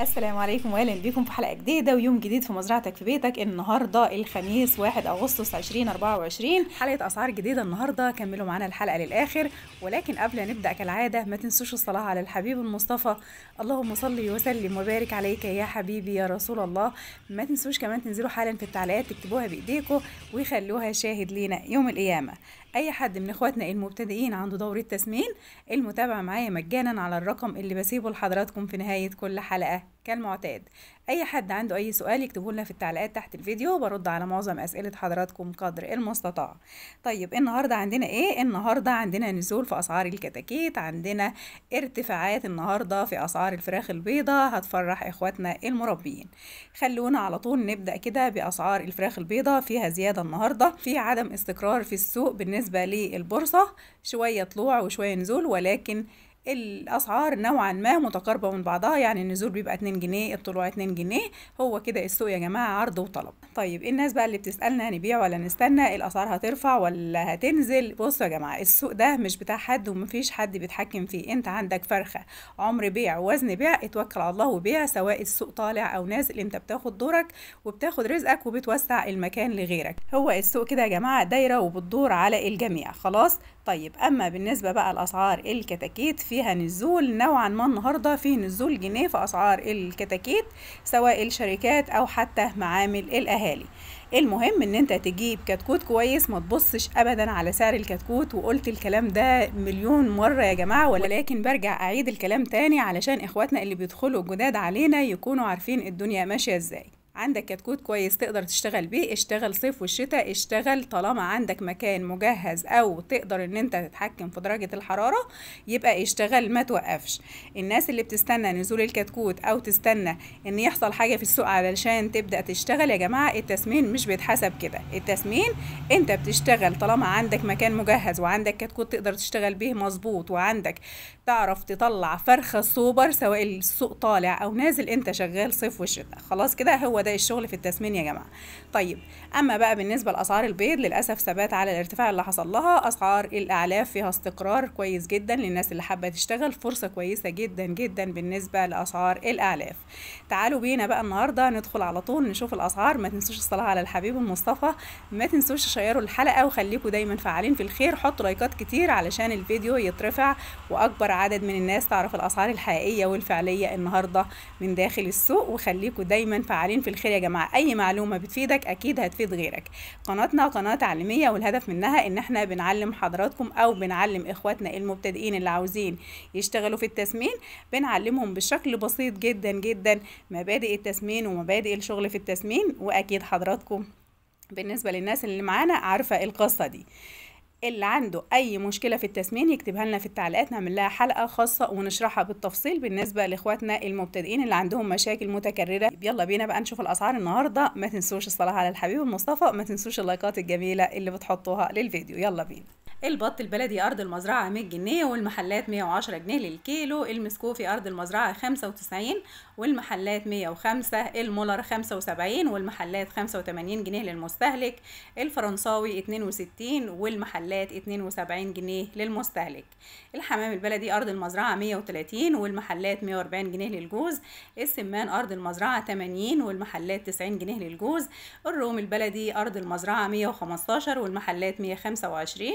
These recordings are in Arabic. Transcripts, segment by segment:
السلام عليكم واهلا بيكم في حلقه جديده ويوم جديد في مزرعتك في بيتك النهارده الخميس 1 اغسطس 2024 حلقه اسعار جديده النهارده كملوا معانا الحلقه للاخر ولكن قبل نبدا كالعاده ما تنسوش الصلاه على الحبيب المصطفى اللهم صل وسلم وبارك عليك يا حبيبي يا رسول الله ما تنسوش كمان تنزلوا حالا في التعليقات تكتبوها بايديكم ويخلوها شاهد لينا يوم القيامه اي حد من اخواتنا المبتدئين عنده دورة تسمين المتابعة معايا مجانا على الرقم اللي بسيبه لحضراتكم في نهاية كل حلقة كالمعتاد اي حد عنده اي سؤال يكتبوا لنا في التعليقات تحت الفيديو وبرد على معظم اسئله حضراتكم قدر المستطاع طيب النهارده عندنا ايه النهارده عندنا نزول في اسعار الكتاكيت عندنا ارتفاعات النهارده في اسعار الفراخ البيضه هتفرح اخواتنا المربيين خلونا على طول نبدا كده باسعار الفراخ البيضه فيها زياده النهارده في عدم استقرار في السوق بالنسبه للبورصه شويه طلوع وشويه نزول ولكن الاسعار نوعا ما متقاربه من بعضها يعني النزول بيبقى 2 جنيه الطلوع 2 جنيه هو كده السوق يا جماعه عرض وطلب طيب الناس بقى اللي بتسالنا هنبيع ولا نستنى الاسعار هترفع ولا هتنزل بصوا يا جماعه السوق ده مش بتاع حد ومفيش حد بيتحكم فيه انت عندك فرخه عمر بيع وزن بيع اتوكل على الله وبيع سواء السوق طالع او نازل انت بتاخد دورك وبتاخد رزقك وبتوسع المكان لغيرك هو السوق كده يا جماعه دايره وبتدور على الجميع خلاص طيب اما بالنسبه بقى لاسعار الكتاكيت في فيها نزول نوعا ما النهارده في نزول جنيه في اسعار الكتاكيت سواء الشركات او حتى معامل الاهالي المهم ان انت تجيب كتكوت كويس ما تبصش ابدا على سعر الكتكوت وقلت الكلام ده مليون مره يا جماعه ولكن برجع اعيد الكلام تاني علشان اخواتنا اللي بيدخلوا جداد علينا يكونوا عارفين الدنيا ماشيه ازاي عندك كتكوت كويس تقدر تشتغل بيه اشتغل صيف والشتاء اشتغل طالما عندك مكان مجهز او تقدر ان انت تتحكم في درجة الحرارة يبقى اشتغل ما توقفش الناس اللي بتستنى نزول الكتكوت او تستنى ان يحصل حاجة في السوق علشان تبدأ تشتغل يا جماعة التسمين مش بيتحسب كده التسمين انت بتشتغل طالما عندك مكان مجهز وعندك كتكوت تقدر تشتغل بيه مظبوط وعندك تعرف تطلع فرخة سوبر سواء السوق طالع او نازل انت شغال صيف وشتاء خلاص كده هو ده بدأ الشغل في التسمين يا جماعة طيب أما بقى بالنسبة لأسعار البيض للأسف ثبات على الارتفاع اللي حصل لها أسعار الأعلاف فيها استقرار كويس جدا للناس اللي حابة تشتغل فرصة كويسة جدا جدا بالنسبة لأسعار الأعلاف تعالوا بينا بقى النهاردة ندخل على طول نشوف الأسعار ما تنسوش الصلاة على الحبيب المصطفى ما تنسوش تشيروا الحلقة وخليكم دايما فعالين في الخير حطوا لايكات كتير علشان الفيديو يترفع وأكبر عدد من الناس تعرف الأسعار الحقيقية والفعلية النهاردة من داخل السوق وخليكم دايما فعالين في الخير الخير يا جماعه اي معلومه بتفيدك اكيد هتفيد غيرك قناتنا قناه تعليميه والهدف منها ان احنا بنعلم حضراتكم او بنعلم اخواتنا المبتدئين اللي عاوزين يشتغلوا في التسمين بنعلمهم بشكل بسيط جدا جدا مبادئ التسمين ومبادئ الشغل في التسمين واكيد حضراتكم بالنسبه للناس اللي معانا عارفه القصه دي اللي عنده اي مشكله في التسمين يكتبها لنا في التعليقات نعمل لها حلقه خاصه ونشرحها بالتفصيل بالنسبه لاخواتنا المبتدئين اللي عندهم مشاكل متكرره يلا بينا بقى نشوف الاسعار النهارده ما تنسوش الصلاه على الحبيب المصطفى ما تنسوش اللايكات الجميله اللي بتحطوها للفيديو يلا بينا البط البلدي أرض المزرعة 100 جنيه والمحلات 110 جنيه للكيلو المسكوفي أرض المزرعة 95 والمحلات 105 المولر 75 والمحلات 85 جنيه للمستهلك الفرنساوي 62 والمحلات 72 جنيه للمستهلك الحمام البلدي أرض المزرعة 130 والمحلات 140 جنيه للجوز السمان أرض المزرعة 80 والمحلات 90 جنيه للجوز الروم البلدي أرض المزرعة 115 والمحلات 125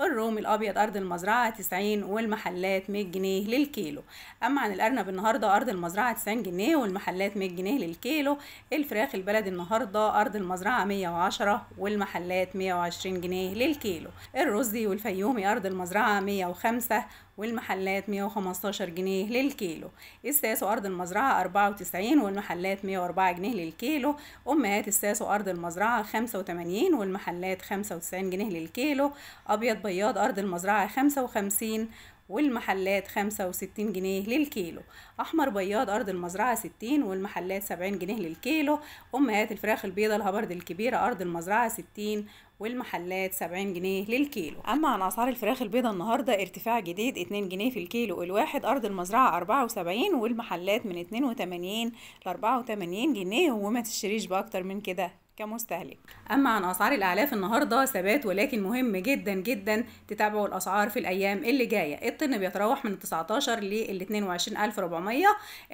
الروم الابيض ارض المزرعه 90 والمحلات 100 جنيه للكيلو اما عن الارنب النهارده ارض المزرعه 90 جنيه والمحلات 100 جنيه للكيلو الفراخ البلد النهارده ارض المزرعه 110 والمحلات 120 جنيه للكيلو الرز والفيومي ارض المزرعه 105 والمحلات 115 جنيه للكيلو الساس وأرض المزرعة 94 والمحلات 104 جنيه للكيلو أمهات الساس وأرض المزرعة 85 والمحلات 95 جنيه للكيلو أبيض بياض أرض المزرعة 55 والمحلات 65 جنيه للكيلو أحمر بياض أرض المزرعة 60 والمحلات 70 جنيه للكيلو أمهات الفراخ البيضة الهبرد الكبيرة أرض المزرعة 60 والمحلات 70 جنيه للكيلو اما عن اسعار الفراخ البيضه النهارده ارتفاع جديد 2 جنيه في الكيلو الواحد ارض المزرعه 74 والمحلات من 82 ل 84 جنيه وما تشتريش باكتر من كده كمستهلك أما عن أسعار الأعلاف النهاردة ثبات ولكن مهم جدا جدا تتابعوا الأسعار في الأيام اللي جاية الطن بيتراوح من 19 ل 22400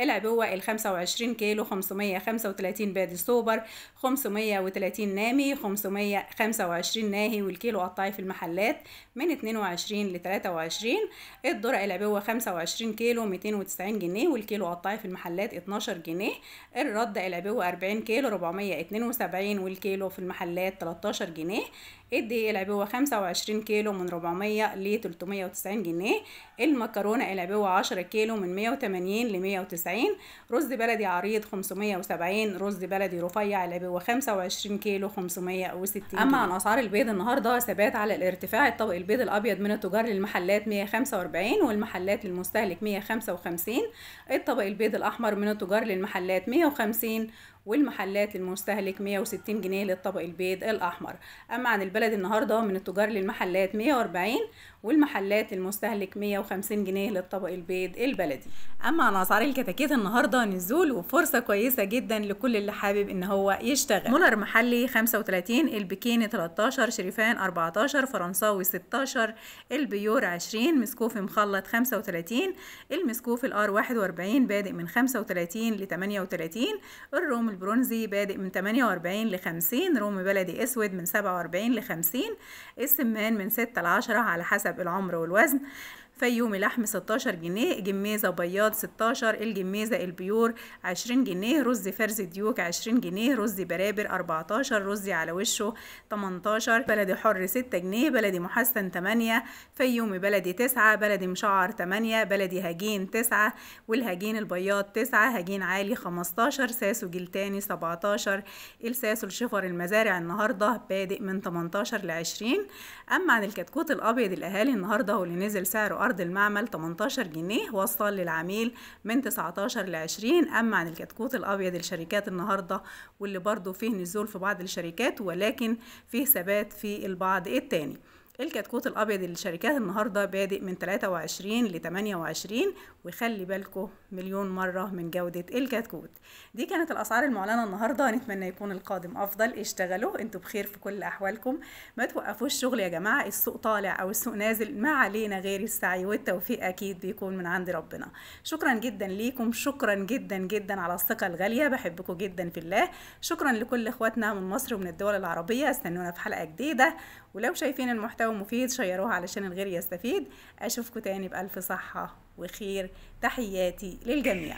العبوة ال 25 كيلو 535 بادي سوبر 530 نامي 525 ناهي والكيلو قطعي في المحلات من 22 ل 23 الذرة العبوة 25 كيلو 290 جنيه والكيلو قطعي في المحلات 12 جنيه الرد العبوة 40 كيلو 472 والكيلو في المحلات 13 جنيه قد ايه العبوه 25 كيلو من 400 ل 390 جنيه المكرونه العبوه 10 كيلو من 180 ل 190 رز بلدي عريض 570 رز بلدي رفيع العبوه 25 كيلو 560 جنيه. اما عن اسعار البيض النهارده ثبات على الارتفاع الطبق البيض الابيض من التجار للمحلات 145 والمحلات للمستهلك 155 الطبق البيض الاحمر من التجار للمحلات 150 والمحلات للمستهلك 160 جنيه للطبق البيض الاحمر اما عن البلد النهارده من التجار للمحلات 140 والمحلات المستهلك 150 جنيه للطبق البيض البلدي اما عن اسعار الكتاكيت النهارده نزول وفرصه كويسه جدا لكل اللي حابب ان هو يشتغل مولر محلي 35 البكيني 13 شريفان 14 فرنساوي 16 البيور 20 مسكوف مخلط 35 المسكوف الار 41 بادئ من 35 ل 38 الروم البرونزي بادئ من 48 ل 50 روم بلدي اسود من 47 ل 50 السمان من 6 ل 10 على حسب العمر والوزن فيومي لحم 16 جنيه جميزة بياض 16 الجميزة البيور 20 جنيه رز فرز ديوك 20 جنيه رز برابر 14 رز على وشه 18 بلدي حر 6 جنيه بلدي محسن 8 فيومي بلدي 9 بلدي مشعر 8 بلدي هجين 9 والهجين البياض 9 هجين عالي 15 ساسو جلتاني 17 الساسو الشفر المزارع النهارده بادئ من 18 ل 20 اما عن الكتكوت الابيض الاهالي النهارده هو اللي نزل سعره أرض المعمل 18 جنيه وصل للعميل من 19 ل 20 أما عن الكتكوت الأبيض لشركات النهاردة واللي برضو فيه نزول في بعض الشركات ولكن فيه ثبات في البعض التاني الكتكوت الابيض للشركات النهارده بادئ من 23 ل 28 وخلي بالكم مليون مره من جوده الكتكوت دي كانت الاسعار المعلنه النهارده نتمنى يكون القادم افضل اشتغلوا انتوا بخير في كل احوالكم ما توقفوش شغل يا جماعه السوق طالع او السوق نازل ما علينا غير السعي والتوفيق اكيد بيكون من عند ربنا شكرا جدا ليكم شكرا جدا جدا على الثقه الغاليه بحبكم جدا في الله شكرا لكل اخواتنا من مصر ومن الدول العربيه استنونا في حلقه جديده ولو شايفين المحتوى محتوى مفيد شيروها علشان الغير يستفيد اشوفكم تاني بالف صحه وخير تحياتي للجميع